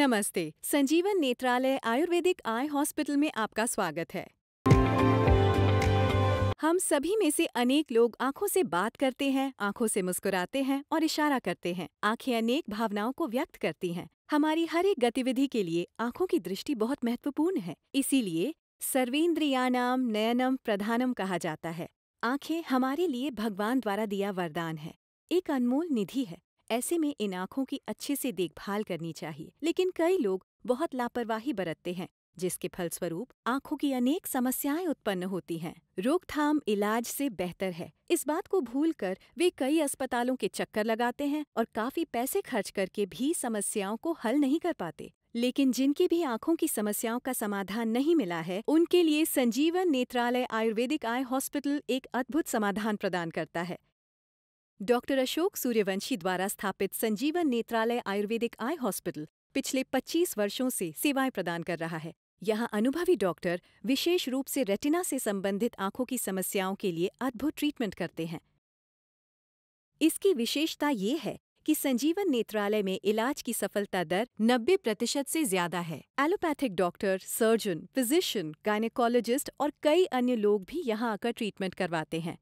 नमस्ते संजीवन Netralaya ayurvedic eye hospital में आपका स्वागत है हम सभी में से अनेक लोग आंखों से बात करते हैं आंखों से मुस्कुराते हैं और इशारा करते हैं आंखें अनेक भावनाओं को व्यक्त करती हैं हमारी हर एक गतिविधि के लिए आंखों की दृष्टि बहुत महत्वपूर्ण है इसीलिए सर्वेंद्रियानाम नयनम प्रधानम कहा जाता है आंखें हमारे लिए भगवान द्वारा दिया वरदान है एक अनमोल निधि है ऐसे में इन आँखों की अच्छे से देखभाल करनी चाहिए लेकिन कई लोग बहुत लापरवाही बरतते हैं जिसके फलस्वरूप आँखों की अनेक समस्याएं उत्पन्न होती हैं रोकथाम इलाज से बेहतर है इस बात को भूलकर वे कई अस्पतालों के चक्कर लगाते हैं और काफी पैसे खर्च करके भी समस्याओं को हल नहीं कर पाते लेकिन जिनकी भी आँखों की समस्याओं का समाधान नहीं मिला है उनके लिए संजीवन नेत्रालय आयुर्वेदिक आय हॉस्पिटल एक अद्भुत समाधान प्रदान करता है डॉक्टर अशोक सूर्यवंशी द्वारा स्थापित संजीवन नेत्रालय आयुर्वेदिक आई हॉस्पिटल पिछले 25 वर्षों से सेवाएं प्रदान कर रहा है यहाँ अनुभवी डॉक्टर विशेष रूप से रेटिना से संबंधित आंखों की समस्याओं के लिए अद्भुत ट्रीटमेंट करते हैं इसकी विशेषता ये है कि संजीवन नेत्रालय में इलाज की सफलता दर 90 प्रतिशत से ज्यादा है allopathic doctor surgeon physician gynaecologist और कई अन्य लोग भी यहाँ आकर ट्रीटमेंट करवाते हैं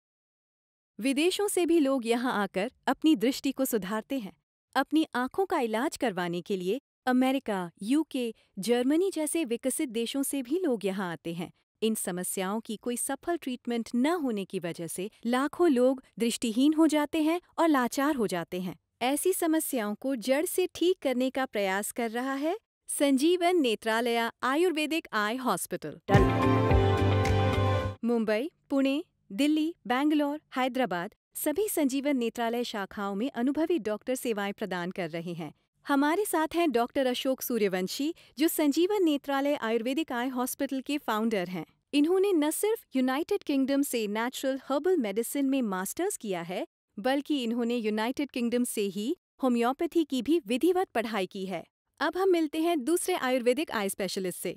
विदेशों से भी लोग यहाँ आकर अपनी दृष्टि को सुधारते हैं अपनी आंखों का इलाज करवाने के लिए अमेरिका यूके जर्मनी जैसे विकसित देशों से भी लोग यहाँ आते हैं इन समस्याओं की कोई सफल ट्रीटमेंट न होने की वजह से लाखों लोग दृष्टिहीन हो जाते हैं और लाचार हो जाते हैं ऐसी समस्याओं को जड़ से ठीक करने का प्रयास कर रहा है संजीवन नेत्रालया आयुर्वेदिक आई हॉस्पिटल मुंबई पुणे दिल्ली बैंगलोर हैदराबाद सभी संजीवन नेत्रालय शाखाओं में अनुभवी डॉक्टर सेवाएं प्रदान कर रहे हैं हमारे साथ हैं डॉक्टर अशोक सूर्यवंशी जो संजीवन नेत्रालय आयुर्वेदिक आई हॉस्पिटल के फाउंडर हैं इन्होंने न सिर्फ यूनाइटेड किंगडम से नेचुरल हर्बल मेडिसिन में मास्टर्स किया है बल्कि इन्होंने यूनाइटेड किंगडम से ही होम्योपैथी की भी विधिवत पढ़ाई की है अब हम मिलते हैं दूसरे आयुर्वेदिक आई स्पेशलिस्ट से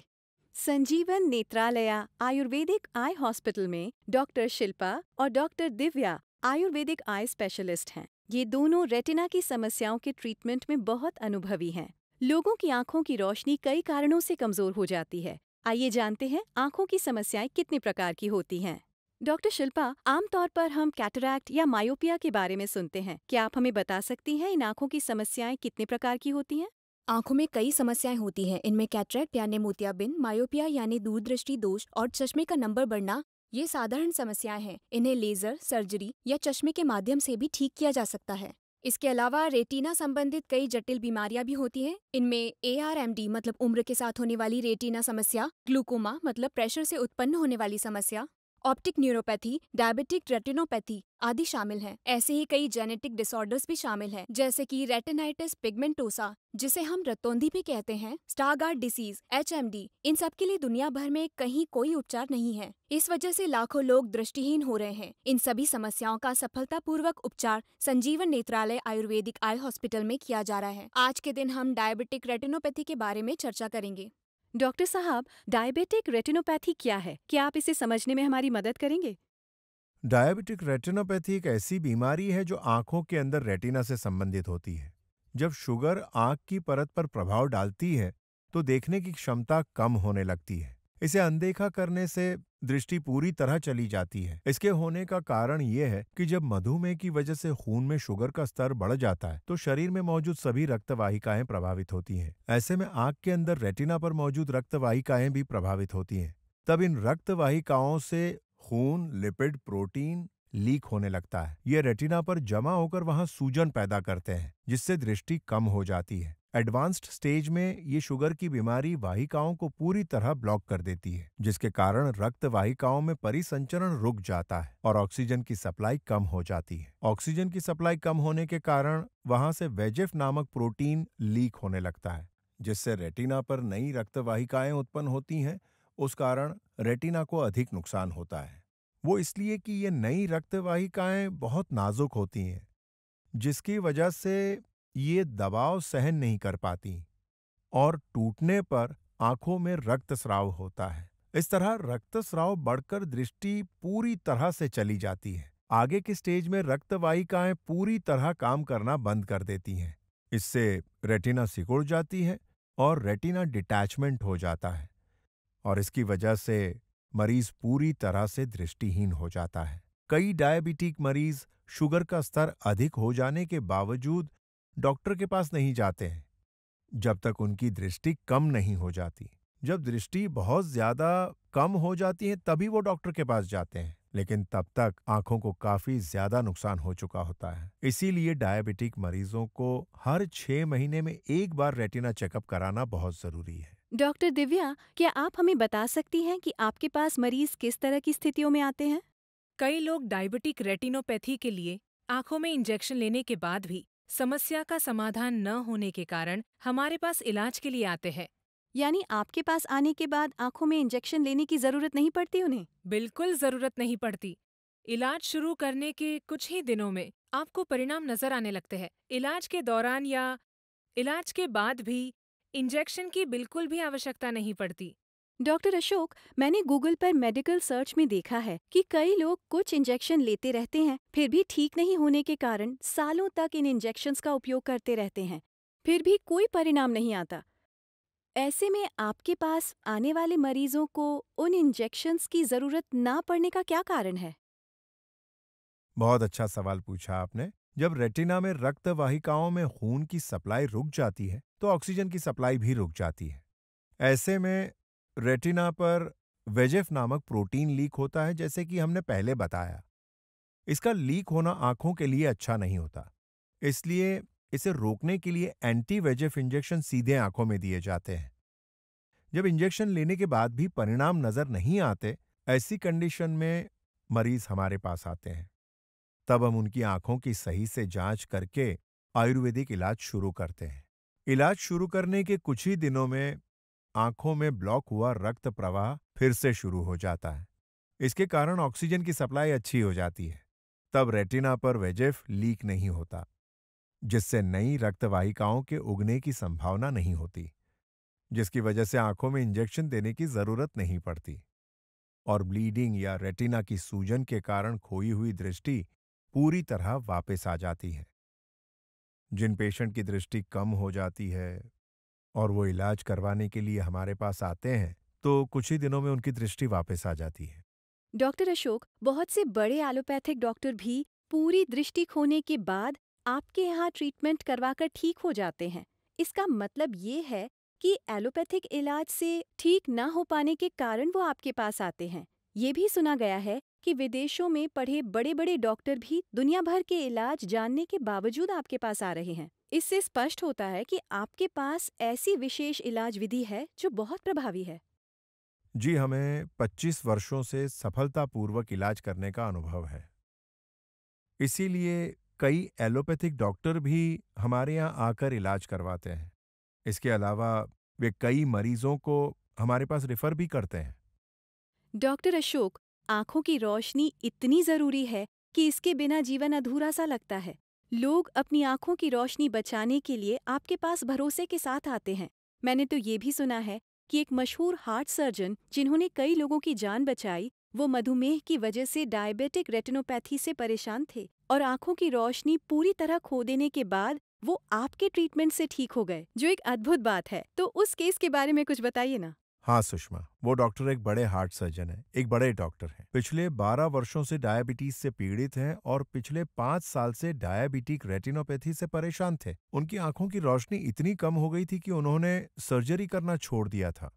संजीवन नेत्रालया आयुर्वेदिक आई हॉस्पिटल में डॉक्टर शिल्पा और doctor Divya ayurvedic eye specialist हैं ये दोनों रेटिना की समस्याओं के ट्रीटमेंट में बहुत अनुभवी हैं लोगों की आंखों की रोशनी कई कारणों से कमजोर हो जाती है आइए जानते हैं आंखों की समस्याएं कितने प्रकार की होती हैं डॉक्टर शिल्पा आमतौर पर हम कैटरैक्ट या मायोपिया के बारे में सुनते हैं क्या आप हमें बता सकती हैं इन आंखों की समस्याएं कितने प्रकार की होती हैं आंखों में कई समस्याएं होती हैं इनमें कैटरेक्ट यानी मोतियाबिंद मायोपिया यानी दूरदृष्टि दोष और चश्मे का नंबर बढ़ना ये साधारण समस्याएं हैं इन्हें लेजर सर्जरी या चश्मे के माध्यम से भी ठीक किया जा सकता है इसके अलावा रेटिना संबंधित कई जटिल बीमारियां भी होती हैं इनमें एआरएमडी मतलब उम्र के साथ होने वाली रेटिना समस्या ग्लूकोमा मतलब प्रेशर से उत्पन्न होने वाली समस्या ऑप्टिक न्यूरोपैथी डायबिटिक रेटिनोपैथी आदि शामिल हैं ऐसे ही कई जेनेटिक डिसऑर्डर्स भी शामिल हैं जैसे कि रेटेनाइटिस पिगमेंटोसा जिसे हम रतौंधी भी कहते हैं स्टारगार्ड डिसीज एच इन सब के लिए दुनिया भर में कहीं कोई उपचार नहीं है इस वजह से लाखों लोग दृष्टिहीन हो रहे हैं इन सभी समस्याओं का सफलतापूर्वक उपचार संजीवन नेत्रालय आयुर्वेदिक आई हॉस्पिटल में किया जा रहा है आज के दिन हम डायबिटिक रेटिनोपैथी के बारे में चर्चा करेंगे डॉक्टर साहब डायबिटिक रेटिनोपैथी क्या है क्या आप इसे समझने में हमारी मदद करेंगे डायबिटिक रेटिनोपैथी एक ऐसी बीमारी है जो आंखों के अंदर रेटिना से संबंधित होती है जब शुगर आंख की परत पर प्रभाव डालती है तो देखने की क्षमता कम होने लगती है इसे अनदेखा करने से दृष्टि पूरी तरह चली जाती है इसके होने का कारण यह है कि जब मधुमेह की वजह से खून में शुगर का स्तर बढ़ जाता है तो शरीर में मौजूद सभी रक्तवाहिकाएं प्रभावित होती हैं ऐसे में आंख के अंदर रेटिना पर मौजूद रक्तवाहिकाएं भी प्रभावित होती हैं तब इन रक्तवाहिकाओं से खून लिपिड प्रोटीन लीक होने लगता है ये रेटिना पर जमा होकर वहां सूजन पैदा करते हैं जिससे दृष्टि कम हो जाती है एडवांस्ड स्टेज में ये शुगर की बीमारी वाहिकाओं को पूरी तरह ब्लॉक कर देती है जिसके कारण रक्त वाहिकाओं में परिसंचरण रुक जाता है और ऑक्सीजन की सप्लाई कम हो जाती है ऑक्सीजन की सप्लाई कम होने के कारण वहां से वेजेफ नामक प्रोटीन लीक होने लगता है जिससे रेटिना पर नई रक्त वाहिकाएं उत्पन्न होती हैं उस कारण रेटिना को अधिक नुकसान होता है वो इसलिए कि ये नई रक्तवाहिकाएँ बहुत नाजुक होती हैं जिसकी वजह से ये दबाव सहन नहीं कर पाती और टूटने पर आंखों में रक्तस्राव होता है इस तरह रक्तस्राव बढ़कर दृष्टि पूरी तरह से चली जाती है आगे के स्टेज में रक्तवाहिकाएं पूरी तरह काम करना बंद कर देती हैं इससे रेटिना सिकुड़ जाती है और रेटिना डिटैचमेंट हो जाता है और इसकी वजह से मरीज पूरी तरह से दृष्टिहीन हो जाता है कई डायबिटिक मरीज शुगर का स्तर अधिक हो जाने के बावजूद डॉक्टर के पास नहीं जाते हैं जब तक उनकी दृष्टि कम नहीं हो जाती जब दृष्टि बहुत ज्यादा कम हो जाती है तभी वो डॉक्टर के पास जाते हैं लेकिन तब तक आंखों को काफी ज्यादा नुकसान हो चुका होता है इसीलिए डायबिटिक मरीजों को हर छह महीने में एक बार रेटिना चेकअप कराना बहुत जरूरी है डॉक्टर दिव्या क्या आप हमें बता सकती हैं कि आपके पास मरीज किस तरह की स्थितियों में आते हैं कई लोग डायबिटिक रेटिनोपैथी के लिए आंखों में इंजेक्शन लेने के बाद भी समस्या का समाधान न होने के कारण हमारे पास इलाज के लिए आते हैं यानी आपके पास आने के बाद आंखों में इंजेक्शन लेने की जरूरत नहीं पड़ती उन्हें बिल्कुल जरूरत नहीं पड़ती इलाज शुरू करने के कुछ ही दिनों में आपको परिणाम नजर आने लगते हैं इलाज के दौरान या इलाज के बाद भी इंजेक्शन की बिल्कुल भी आवश्यकता नहीं पड़ती डॉक्टर अशोक मैंने गूगल पर मेडिकल सर्च में देखा है कि कई लोग कुछ इंजेक्शन लेते रहते हैं फिर भी ठीक नहीं होने के कारण सालों तक इन इंजेक्शन का उपयोग करते रहते हैं फिर भी कोई परिणाम नहीं आता ऐसे में आपके पास आने वाले मरीजों को उन इंजेक्शन्स की जरूरत ना पड़ने का क्या कारण है बहुत अच्छा सवाल पूछा आपने जब रेटिना में रक्त वाहिकाओं में खून की सप्लाई रुक जाती है तो ऑक्सीजन की सप्लाई भी रुक जाती है ऐसे में रेटिना पर वेजेफ नामक प्रोटीन लीक होता है जैसे कि हमने पहले बताया इसका लीक होना आंखों के लिए अच्छा नहीं होता इसलिए इसे रोकने के लिए एंटी वेजेफ इंजेक्शन सीधे आंखों में दिए जाते हैं जब इंजेक्शन लेने के बाद भी परिणाम नजर नहीं आते ऐसी कंडीशन में मरीज हमारे पास आते हैं तब हम उनकी आंखों की सही से जांच करके आयुर्वेदिक इलाज शुरू करते हैं इलाज शुरू करने के कुछ ही दिनों में आंखों में ब्लॉक हुआ रक्त प्रवाह फिर से शुरू हो जाता है इसके कारण ऑक्सीजन की सप्लाई अच्छी हो जाती है तब रेटिना पर वेजेफ लीक नहीं होता जिससे नई रक्तवाहिकाओं के उगने की संभावना नहीं होती जिसकी वजह से आंखों में इंजेक्शन देने की जरूरत नहीं पड़ती और ब्लीडिंग या रेटिना की सूजन के कारण खोई हुई दृष्टि पूरी तरह वापस आ जाती है जिन पेशेंट की दृष्टि कम हो जाती है और वो इलाज करवाने के लिए हमारे पास आते हैं तो कुछ ही दिनों में उनकी दृष्टि वापस आ जाती है डॉक्टर अशोक बहुत से बड़े एलोपैथिक डॉक्टर भी पूरी दृष्टि खोने के बाद आपके यहाँ ट्रीटमेंट करवाकर ठीक हो जाते हैं इसका मतलब ये है कि एलोपैथिक इलाज से ठीक ना हो पाने के कारण वो आपके पास आते हैं ये भी सुना गया है कि विदेशों में पढ़े बड़े बड़े डॉक्टर भी दुनिया भर के इलाज जानने के बावजूद आपके पास आ रहे हैं इससे स्पष्ट होता है कि आपके पास ऐसी विशेष इलाज विधि है जो बहुत प्रभावी है जी हमें 25 वर्षों से सफलतापूर्वक इलाज करने का अनुभव है इसीलिए कई एलोपैथिक डॉक्टर भी हमारे यहाँ आकर इलाज करवाते हैं इसके अलावा वे कई मरीजों को हमारे पास रिफर भी करते हैं डॉक्टर अशोक आंखों की रोशनी इतनी जरूरी है कि इसके बिना जीवन अधूरा सा लगता है लोग अपनी आंखों की रोशनी बचाने के लिए आपके पास भरोसे के साथ आते हैं मैंने तो ये भी सुना है कि एक मशहूर हार्ट सर्जन जिन्होंने कई लोगों की जान बचाई वो मधुमेह की वजह से डायबिटिक रेटिनोपैथी से परेशान थे और आंखों की रोशनी पूरी तरह खो देने के बाद वो आपके ट्रीटमेंट से ठीक हो गए जो एक अद्भुत बात है तो उस केस के बारे में कुछ बताइए ना हाँ सुषमा वो डॉक्टर एक बड़े हार्ट सर्जन है एक बड़े डॉक्टर हैं पिछले 12 वर्षों से डायबिटीज से पीड़ित हैं और पिछले पांच साल से डायबिटिक रेटिनोपैथी से परेशान थे उनकी आंखों की रोशनी इतनी कम हो गई थी कि उन्होंने सर्जरी करना छोड़ दिया था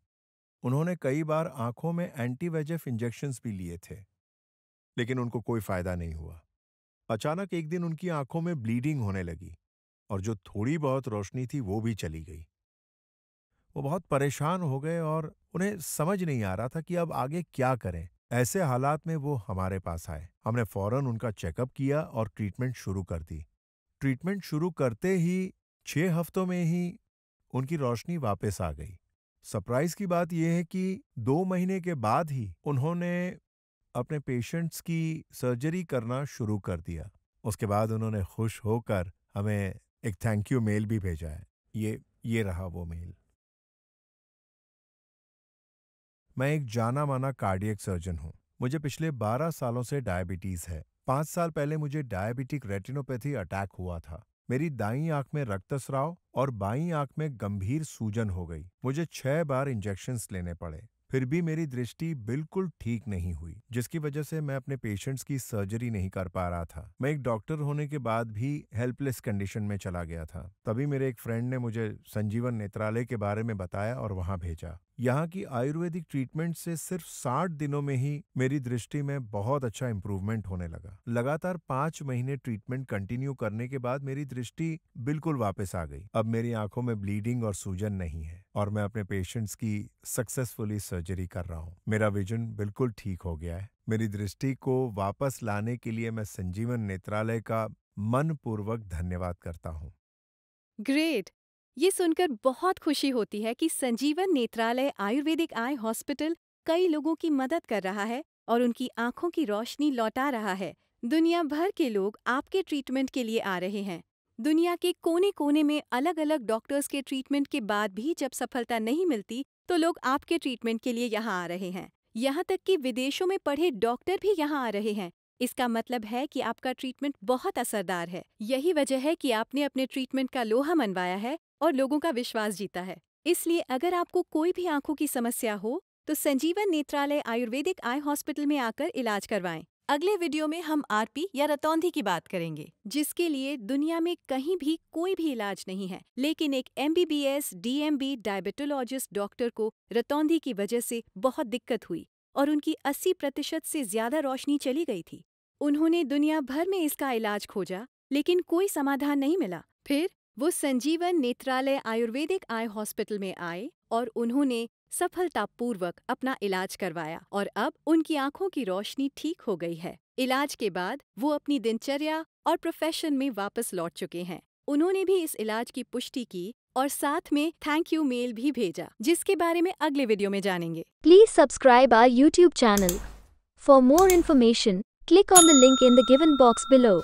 उन्होंने कई बार आंखों में एंटीवेजेफ इंजेक्शन भी लिए थे लेकिन उनको कोई फायदा नहीं हुआ अचानक एक दिन उनकी आंखों में ब्लीडिंग होने लगी और जो थोड़ी बहुत रोशनी थी वो भी चली गई वो बहुत परेशान हो गए और उन्हें समझ नहीं आ रहा था कि अब आगे क्या करें ऐसे हालात में वो हमारे पास आए हमने फौरन उनका चेकअप किया और ट्रीटमेंट शुरू कर दी ट्रीटमेंट शुरू करते ही छः हफ्तों में ही उनकी रोशनी वापस आ गई सरप्राइज की बात यह है कि दो महीने के बाद ही उन्होंने अपने पेशेंट्स की सर्जरी करना शुरू कर दिया उसके बाद उन्होंने खुश होकर हमें एक थैंक यू मेल भी भेजा है ये ये रहा वो मेल मैं एक जाना माना कार्डियक सर्जन हूँ मुझे पिछले 12 सालों से डायबिटीज है पाँच साल पहले मुझे डायबिटिक रेटिनोपैथी अटैक हुआ था मेरी दाई आंख में रक्तस्राव और बाई आंख में गंभीर सूजन हो गई मुझे छह बार इंजेक्शन लेने पड़े फिर भी मेरी दृष्टि बिल्कुल ठीक नहीं हुई जिसकी वजह से मैं अपने पेशेंट्स की सर्जरी नहीं कर पा रहा था मैं एक डॉक्टर होने के बाद भी हेल्पलेस कंडीशन में चला गया था तभी मेरे एक फ्रेंड ने मुझे संजीवन नेत्रालय के बारे में बताया और वहां भेजा यहाँ की आयुर्वेदिक ट्रीटमेंट से सिर्फ 60 दिनों में ही मेरी दृष्टि में बहुत अच्छा इम्प्रूवमेंट होने लगा लगातार पांच महीने ट्रीटमेंट कंटिन्यू करने के बाद मेरी दृष्टि बिल्कुल वापस आ गई अब मेरी आंखों में ब्लीडिंग और सूजन नहीं है और मैं अपने पेशेंट्स की सक्सेसफुली सर्जरी कर रहा हूँ मेरा विजन बिल्कुल ठीक हो गया है मेरी दृष्टि को वापस लाने के लिए मैं संजीवन नेत्रालय का मनपूर्वक धन्यवाद करता हूँ ग्रेट ये सुनकर बहुत खुशी होती है कि संजीवन नेत्रालय आयुर्वेदिक आई हॉस्पिटल कई लोगों की मदद कर रहा है और उनकी आंखों की रोशनी लौटा रहा है दुनिया भर के लोग आपके ट्रीटमेंट के लिए आ रहे हैं दुनिया के कोने कोने में अलग अलग डॉक्टर्स के ट्रीटमेंट के बाद भी जब सफलता नहीं मिलती तो लोग आपके ट्रीटमेंट के लिए यहाँ आ रहे हैं यहाँ तक कि विदेशों में पढ़े डॉक्टर भी यहाँ आ रहे हैं इसका मतलब है कि आपका ट्रीटमेंट बहुत असरदार है यही वजह है कि आपने अपने ट्रीटमेंट का लोहा मनवाया है और लोगों का विश्वास जीता है इसलिए अगर आपको कोई भी आंखों की समस्या हो तो संजीवन नेत्रालय आयुर्वेदिक आई हॉस्पिटल में आकर इलाज करवाएं। अगले वीडियो में हम आरपी या रतौंधी की बात करेंगे जिसके लिए दुनिया में कहीं भी कोई भी इलाज नहीं है लेकिन एक एम बी डायबिटोलॉजिस्ट डॉक्टर को रतौंधी की वजह से बहुत दिक्कत हुई और उनकी 80 प्रतिशत से ज्यादा रोशनी चली गई थी उन्होंने दुनिया भर में इसका इलाज खोजा लेकिन कोई समाधान नहीं मिला फिर वो संजीवन नेत्रालय आयुर्वेदिक आई हॉस्पिटल में आए और उन्होंने सफलतापूर्वक अपना इलाज करवाया और अब उनकी आंखों की रोशनी ठीक हो गई है इलाज के बाद वो अपनी दिनचर्या और प्रोफेशन में वापस लौट चुके हैं उन्होंने भी इस इलाज की पुष्टि की और साथ में थैंक यू मेल भी भेजा जिसके बारे में अगले वीडियो में जानेंगे please subscribe our YouTube channel for more information click on the link in the given box below